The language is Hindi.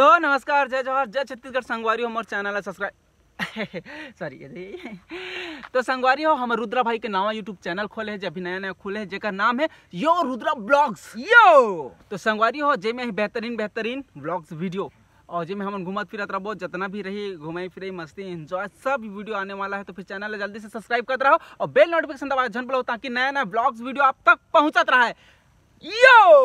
तो नमस्कार जय जवाहर जय छत्तीसगढ़ संगवारी हो हमारे चैनल है सब्सक्राइब सॉरी तो संगवारी हो हमारे रुद्रा भाई के नवा यूट्यूब चैनल खोले हैं जब अभी नया नया खोले हैं जेकर नाम है यो रुद्रा ब्लॉग्स यो तो संगवारी हो जेमे बेहतरीन बेहतरीन ब्लॉग्स वीडियो और जिसमें हम घूमत फिरत रहो जितना भी रही घुमाई फिर मस्ती इंजॉय सब वीडियो आने वाला है तो फिर चैनल जल्दी से सब्सक्राइब करते रहो और बेल नोटिफिकेशन दबाओ झन बुलाओ ताकि नया नया ब्लॉग्स वीडियो आप तक पहुँचत रहा है यो